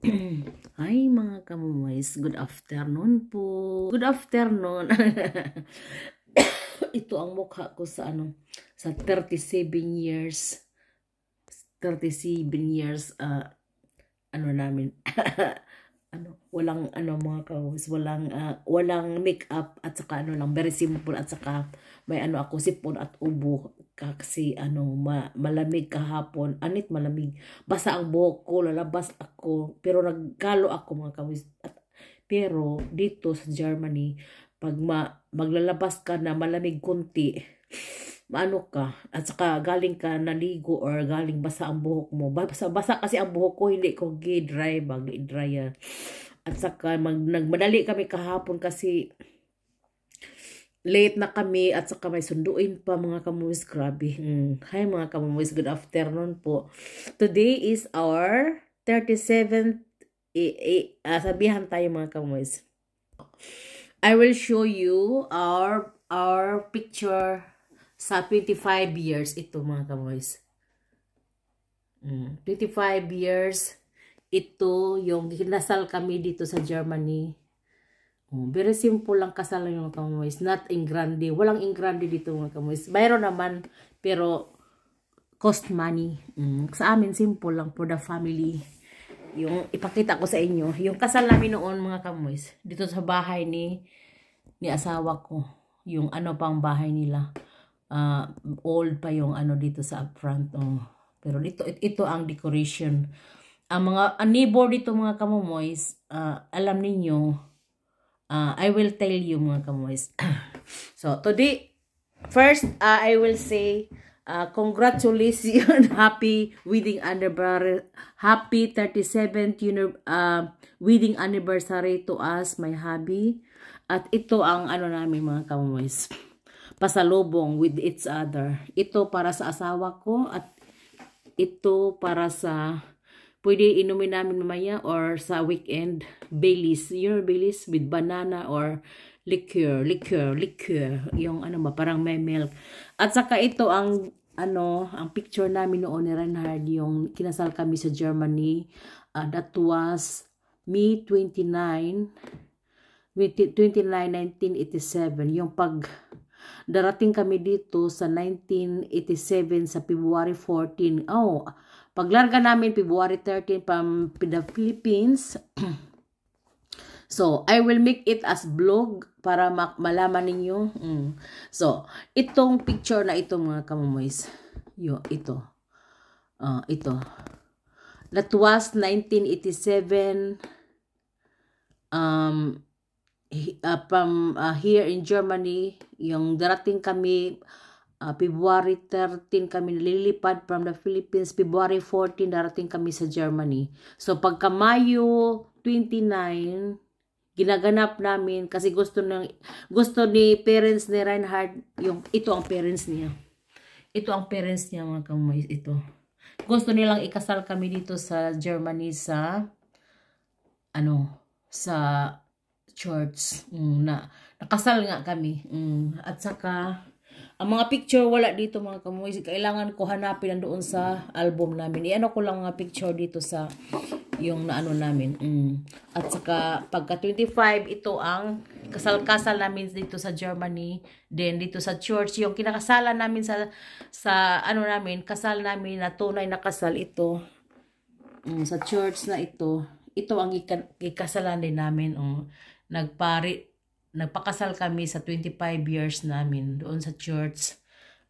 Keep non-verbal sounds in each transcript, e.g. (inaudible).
(clears throat) Ay mga kamuways, good afternoon po. Good afternoon. (coughs) Ito ang mukha ko sa ano, sa 37 years. 37 years uh, ano namin (laughs) ano, walang ano mga kaus, walang uh, walang makeup at saka ano lang, very simple at saka may ano ako sipon at ubo kasi ano ma, malamig kahapon, anit ah, malamig. Basa ang buhok ko, lalabas ako, pero nagkalo ako mga kaus. At, pero dito sa Germany, pag ma, maglalabas ka na malamig konti, maano ka, at saka galing ka naligo or galing basa ang buhok mo. Basa, basa kasi ang buhok ko, hindi ko gidry, mag-dry yan. At saka mag, nagmadali kami kahapon kasi late na kami at saka may sunduin pa mga kamumis. Grabe. Hmm. Hi mga kamumis, good afternoon po. Today is our 37th eh, eh, uh, sabihan tayo mga kamumis. I will show you our our picture sa 25 years ito mga kamoys. Mm, 25 years ito yung kinasal kami dito sa Germany. Oh, very simple lang kasal yung mga kamoys. Not in grande. Walang in grande dito mga kamoys. Mayroon naman pero cost money. Mm, sa amin simple lang for the family. Yung ipakita ko sa inyo. Yung kasal namin noon mga kamoys. Dito sa bahay ni ni asawa ko. Yung ano pang bahay nila uh, old pa yung ano dito sa upfront. Oh. Pero dito ito ang decoration. Ang mga ang dito mga kamumoys, uh, ah, alam ninyo, uh, I will tell you mga kamumoys. (coughs) so, today, first, uh, I will say, uh, congratulations, (laughs) happy wedding anniversary, happy 37th uh, wedding anniversary to us, my hubby. At ito ang ano namin mga kamumoys pasalubong with each other. Ito para sa asawa ko at ito para sa pwede inumin namin mamaya or sa weekend Baileys. Your Baileys with banana or liqueur, liqueur, liqueur. Yung ano ba, parang may milk. At saka ito ang ano, ang picture namin noon ni Reinhard, yung kinasal kami sa Germany. Uh, that was May 29, 29, 1987. Yung pag Darating kami dito sa 1987 sa February 14. Oh, paglarga namin February 13 from the Philippines. (clears throat) so, I will make it as vlog para malaman ninyo. Mm. So, itong picture na ito mga kamumoys. Yo, ito. Uh, ito. That was 1987 um uh, from uh, here in Germany, yung darating kami uh, February 13 kami nililipad from the Philippines, February 14 darating kami sa Germany. So pagka Mayo 29 ginaganap namin kasi gusto ng gusto ni parents ni Reinhard yung ito ang parents niya. Ito ang parents niya mga kamay ito. Gusto nilang ikasal kami dito sa Germany sa ano sa church mm, na nakasal nga kami mm, at saka ang mga picture wala dito mga kamoy kailangan ko hanapin ang doon sa album namin iano ko lang mga picture dito sa yung naano namin mm. at saka pagka 25 ito ang kasal-kasal namin dito sa Germany then dito sa church yung kinakasalan namin sa sa ano namin kasal namin na tunay na kasal ito mm, sa church na ito ito ang ikasalanin namin. Oh nagpari, nagpakasal kami sa 25 years namin doon sa church.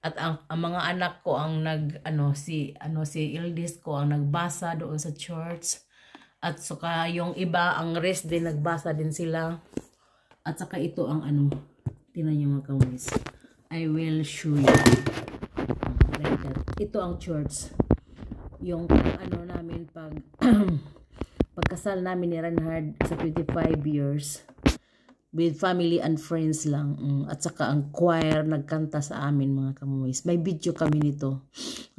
At ang, ang mga anak ko ang nag ano si ano si eldest ko ang nagbasa doon sa church. At saka yung iba ang rest din nagbasa din sila. At saka ito ang ano tinan niyo mga kamis. I will show you. Like that. Ito ang church. Yung ano namin pag (clears throat) pagkasal namin ni Renhard sa 25 years with family and friends lang. Mm. At saka ang choir nagkanta sa amin mga kamumis. May video kami nito.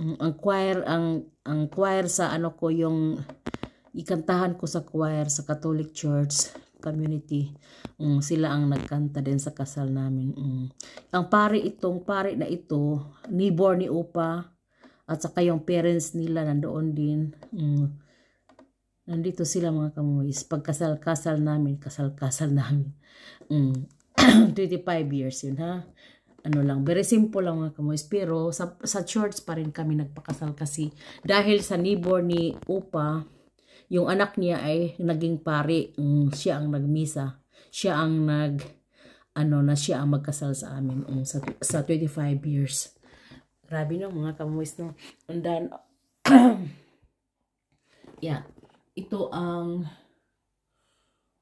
Mm. Ang choir ang ang choir sa ano ko yung ikantahan ko sa choir sa Catholic Church community. Mm. Sila ang nagkanta din sa kasal namin. Mm. Ang pare itong pare na ito, neighbor ni Opa at saka yung parents nila nandoon din. Mm Nandito sila mga kamuis. Pagkasal-kasal namin, kasal-kasal (laughs) namin. Mm. 25 (clears throat) years yun ha. Ano lang, very simple lang mga kamuis. Pero sa, sa church pa rin kami nagpakasal kasi dahil sa neighbor ni Upa, yung anak niya ay naging pari. Mm, siya ang nagmisa. Siya ang nag, ano na siya ang magkasal sa amin mm, sa, sa 25 years. Grabe no mga kamuis no. And then, (clears throat) yeah ito ang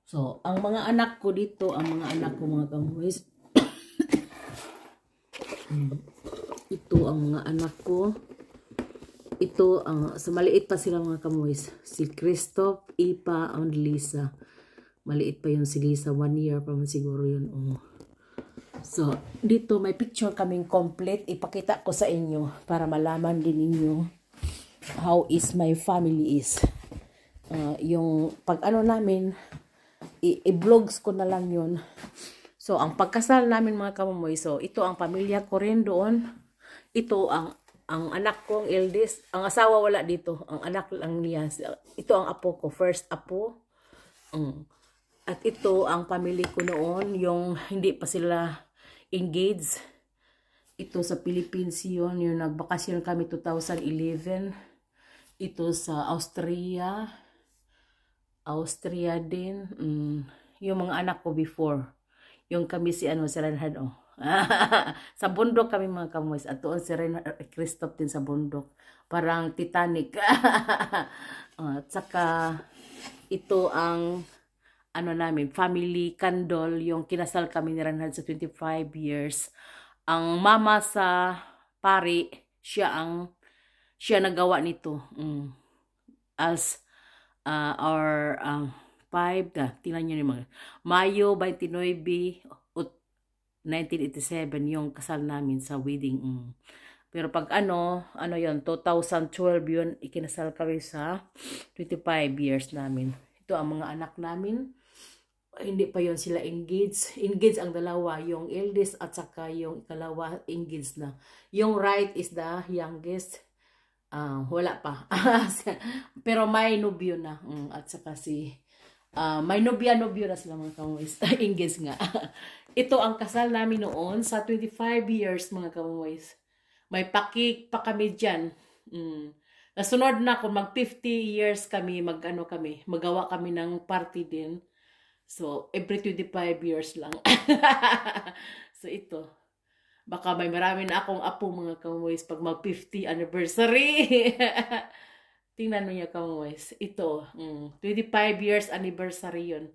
so, ang mga anak ko dito, ang mga anak ko mga kamuhis (coughs) ito ang mga anak ko ito ang sa maliit pa sila mga kamuhis si Christoph, Ipa, and Lisa maliit pa yun si Lisa one year pa man siguro yun oh. so dito may picture kaming complete ipakita ko sa inyo para malaman din ninyo how is my family is uh, yung pag ano namin, i-vlogs ko na lang yun. So, ang pagkasal namin mga kamamoy, so ito ang pamilya ko rin doon. Ito ang ang anak kong eldest, ang asawa wala dito, ang anak lang niya. Ito ang apo ko, first apo. Mm. At ito ang pamilya ko noon, yung hindi pa sila engaged. Ito sa Philippines yun, yung nagbakasyon kami 2011. Ito sa Austria. Austria din. Mm, yung mga anak ko before. Yung kami si ano, si Renhard, oh. (laughs) sa bundok kami mga kamoys. At doon si Renhard, eh, Christoph din sa bundok. Parang Titanic. (laughs) At saka, ito ang ano namin, family candle, yung kinasal kami ni Renhard sa 25 years. Ang mama sa pari, siya ang, siya nagawa nito. Mm. As, uh, or um, 5, ah, tingnan nyo mga, Mayo 29, 1987 yung kasal namin sa wedding. Mm. Pero pag ano, ano yon 2012 yun, ikinasal kami sa 25 years namin. Ito ang mga anak namin. Hindi pa yon sila engaged. Engaged ang dalawa, yung eldest at saka yung ikalawa engaged na. Yung right is the youngest uh, wala pa. (laughs) Pero may nobyo na. Mm, at saka si, uh, may nobya-nobyo na sila mga kamuwis. (laughs) Ingis nga. (laughs) Ito ang kasal namin noon sa 25 years mga kamuwis. May pakik pa kami dyan. Mm. Nasunod na kung mag 50 years kami, mag ano kami, magawa kami ng party din. So, every 25 years lang. so, ito. Baka may marami na akong apo mga kamoys pag mag 50 anniversary. (laughs) Tingnan mo niya kamoys. Ito, mm, 25 years anniversary yon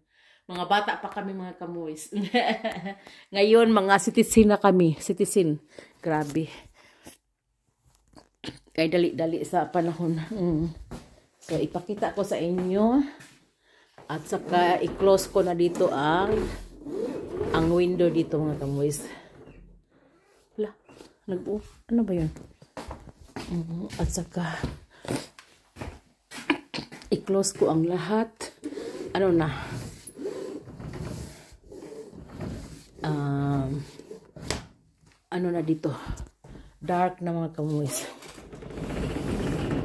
Mga bata pa kami mga kamoys. (laughs) Ngayon, mga citizen na kami. Citizen. Grabe. Kaya dali-dali sa panahon. Mm. So, ipakita ko sa inyo. At saka, i-close ko na dito ang ang window dito mga kamuis nag ano ba yun um, at saka i-close ko ang lahat ano na um, ano na dito dark na mga kamuis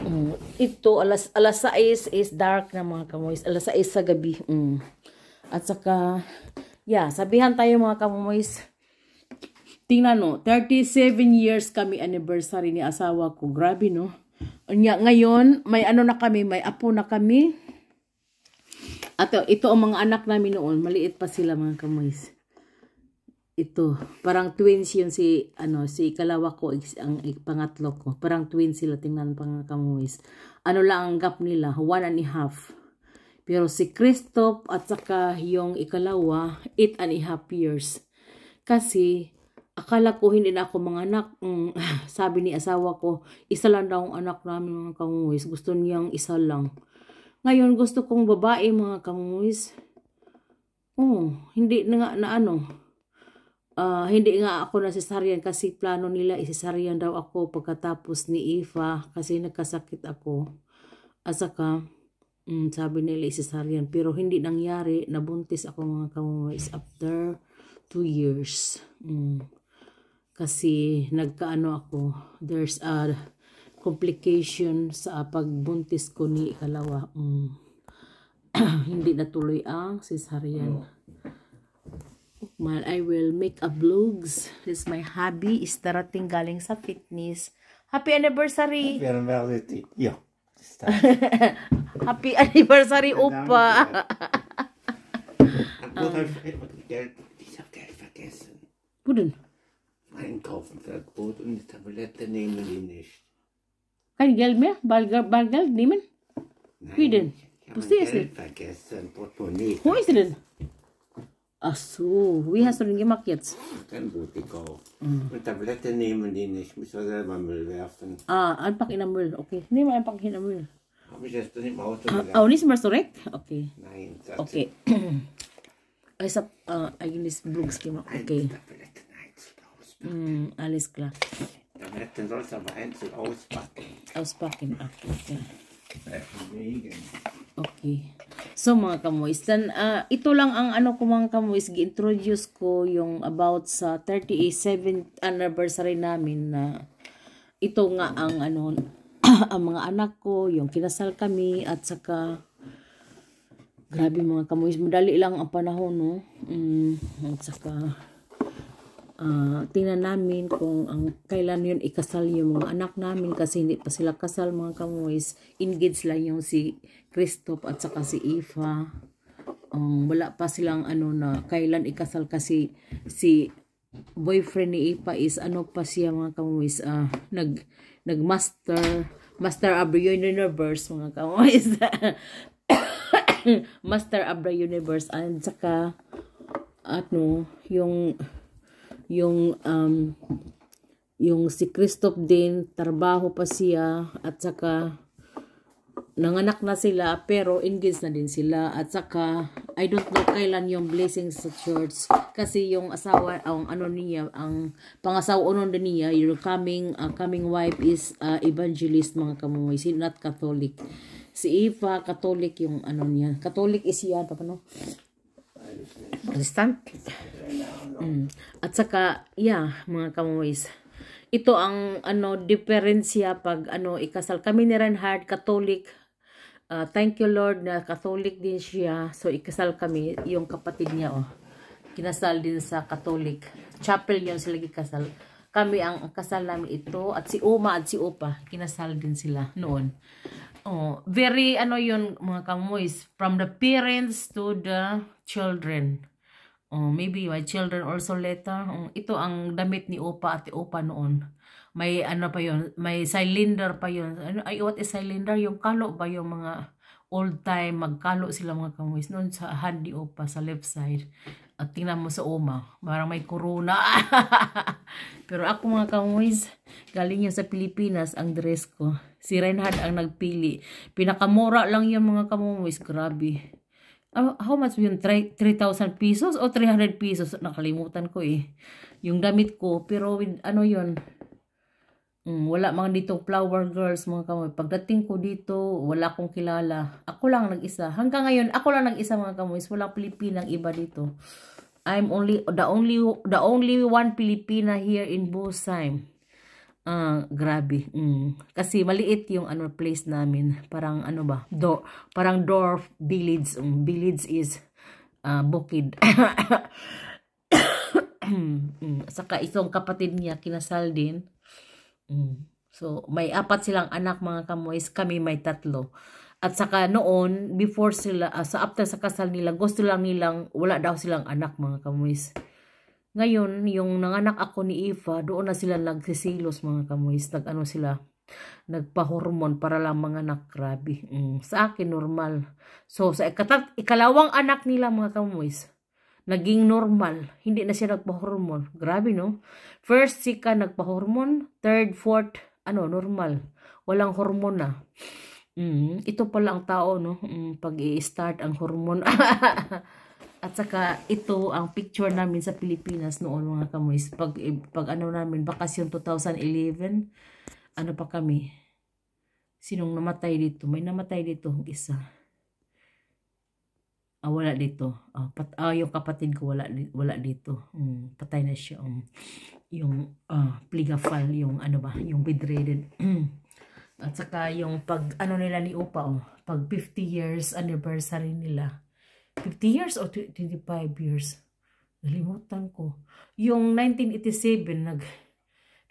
um, ito alas alas 6 is dark na mga kamuis alas 6 sa gabi um. at saka yeah sabihan tayo mga kamuis Tingnan no, 37 years kami anniversary ni asawa ko. Grabe no. Nya, ngayon, may ano na kami, may apo na kami. At ito ang mga anak namin noon, maliit pa sila mga kamoys. Ito, parang twins yun si, ano, si kalawa ko, ang pangatlo ko. Parang twins sila, tingnan pang mga kamoys. Ano lang ang gap nila, one and a half. Pero si Christoph at saka yung ikalawa, eight and a half years. Kasi, Akala ko hindi na ako mga anak. Mm, (laughs) sabi ni asawa ko, isa lang daw ang anak namin mga kamuwis. Gusto niyang isa lang. Ngayon gusto kong babae mga kamuwis. Oh, hindi na nga na ano. Uh, hindi nga ako nasesaryan kasi plano nila isesaryan daw ako pagkatapos ni Eva kasi nagkasakit ako. Asaka, saka, mm, sabi nila isesaryan pero hindi nangyari. Nabuntis ako mga kamuwis after 2 years. Mm kasi nagkaano ako there's a complication sa pagbuntis ko ni ikalawa um, (clears throat) hindi natuloy ang cesarean man I will make a vlogs this my hobby is darating galing sa fitness happy anniversary happy anniversary yeah (laughs) happy anniversary upa (laughs) um, Budun. einkaufen für und die Tablette nehmen die nicht. Kein Geld mehr? Bargeld nehmen? Nein, Wie denn? Wo ist es denn? vergessen, Portemonnaie. Wo ist denn? Ach so, wie hast du den gemacht jetzt? Kein Boot gekauft. Mhm. Und Tablette nehmen die nicht, müssen wir selber Müll werfen. Ah, einfach in den Müll, okay. Nehmen wir einfach in den Müll. Habe ich das dann im Auto ah, gesagt? Auch nicht mehr zurück? Okay. Nein. Das okay. (clears throat) Ich habe äh, eigentlich Brooks gemacht, okay. Ein Mm, alles klar. Am besten sollst du aber einzeln auspacken. Auspacken, okay. Er okay. So mga kamois, then, uh, ito lang ang ano ko mga kamois, gi-introduce ko yung about sa 38th anniversary namin na uh, ito nga ang ano (clears throat) ang mga anak ko, yung kinasal kami at saka grabe mga kamois, madali lang ang panahon no. Mm, at saka uh, tingnan namin kung ang kailan yun ikasal yung mga anak namin kasi hindi pa sila kasal mga kamuis engaged lang yung si Christoph at saka si Eva um, wala pa silang ano na kailan ikasal kasi si boyfriend ni Ipa is ano pa siya mga kamuis uh, ah, nag nag master of the universe mga kamuis (coughs) master of the universe and saka ano yung yung um, yung si Christoph din, trabaho pa siya at saka nanganak na sila pero engaged na din sila at saka I don't know kailan yung blessing sa church kasi yung asawa ang ano niya ang pangasawa ano niya your coming uh, coming wife is uh, evangelist mga kamumoy si not catholic si Eva catholic yung ano niya catholic is yan paano Understand? Mm. At saka, yeah, mga kamuis. Ito ang ano diferensya pag ano ikasal. Kami ni Renhard, Catholic. Uh, thank you Lord na Catholic din siya. So ikasal kami yung kapatid niya oh. Kinasal din sa Catholic. Chapel niya sila ikasal. Kami ang kasal namin ito at si Uma at si Opa kinasal din sila noon. Oh, very ano yun mga kamuis from the parents to the children. Oh, maybe my children also later. Oh, ito ang damit ni Opa at Opa noon. May ano pa yon, may cylinder pa yon. Ano ay what is cylinder? Yung kalo ba yung mga old time magkalo sila mga kamuis noon sa hand ni Opa sa left side. At tingnan mo sa Oma, parang may corona. (laughs) Pero ako mga kamuis, galing yun sa Pilipinas ang dress ko. Si Reinhard ang nagpili. Pinakamura lang yun mga kamuis, grabe how much yun? 3,000 pesos o 300 pesos? Nakalimutan ko eh. Yung damit ko. Pero with, ano yun? Mm, wala mga dito flower girls mga kamoy. Pagdating ko dito, wala akong kilala. Ako lang nag-isa. Hanggang ngayon, ako lang nag-isa mga kamoy. Walang Pilipinang iba dito. I'm only, the only, the only one Pilipina here in Busan uh, grabe. Mm. Kasi maliit yung ano place namin. Parang ano ba? Do, parang dwarf village. Um, village is uh, bukid. (coughs) mm. Saka itong kapatid niya kinasal din. Mm. So may apat silang anak mga kamoys. Kami may tatlo. At saka noon, before sila, uh, sa after sa kasal nila, gusto lang nilang, wala daw silang anak mga kamoys. Ngayon, yung nanganak ako ni Eva, doon na sila nagsisilos mga kamuis. Nag-ano sila, nagpa-hormone para lang mga anak. Mm, sa akin, normal. So, sa ikatat, ikalawang anak nila mga kamuis, naging normal. Hindi na siya nagpa-hormone. Grabe, no? First, sika nagpa-hormone. Third, fourth, ano, normal. Walang hormone na. Mm, ito pala ang tao, no? Mm, pag i-start ang hormone. (laughs) At saka ito ang picture namin sa Pilipinas noon mga kamuis. Pag, pag ano namin, bakasyon 2011, ano pa kami. Sinong namatay dito? May namatay dito ang isa. Ah, wala dito. Ah, pat, ah, yung kapatid ko wala, wala dito. Um, patay na siya. Um, yung uh, ah, pligafal, yung ano ba, yung bedridden. (clears throat) At saka yung pag ano nila ni Opa, oh, pag 50 years anniversary nila 50 years or 25 years. Nalimutan ko. Yung 1987, nag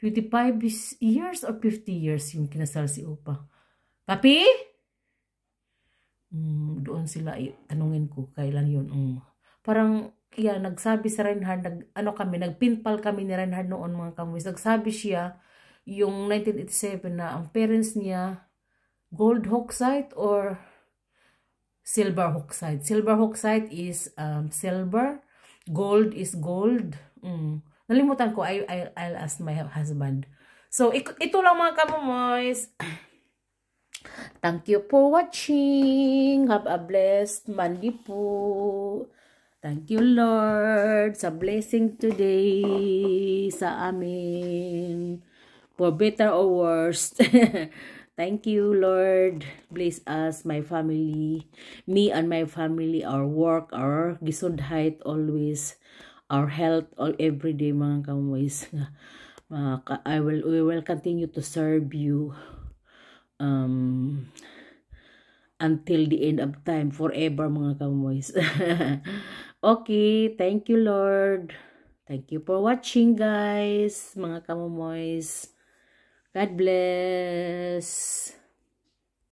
25 years or 50 years yung kinasal si Opa. Papi? Mm, doon sila, tanungin ko, kailan yun. Mm. Parang, kaya nagsabi sa Reinhard, nag, ano kami, nagpinpal kami ni Reinhard noon mga kamis. Nagsabi siya, yung 1987 na ang parents niya, gold oxide or silver oxide. Silver oxide is um, silver. Gold is gold. Mm. Nalimutan ko. I, I, I'll ask my husband. So, ito lang mga kamumoys. (clears throat) Thank you for watching. Have a blessed Monday po. Thank you, Lord, sa blessing today sa amin. For better or worse. (laughs) Thank you, Lord. Bless us, my family, me and my family, our work, our gisundheit always, our health all every day mga kamways. (laughs) I will we will continue to serve you um until the end of time forever mga kamways. (laughs) okay, thank you, Lord. Thank you for watching, guys. Mga kamumoys. God bless.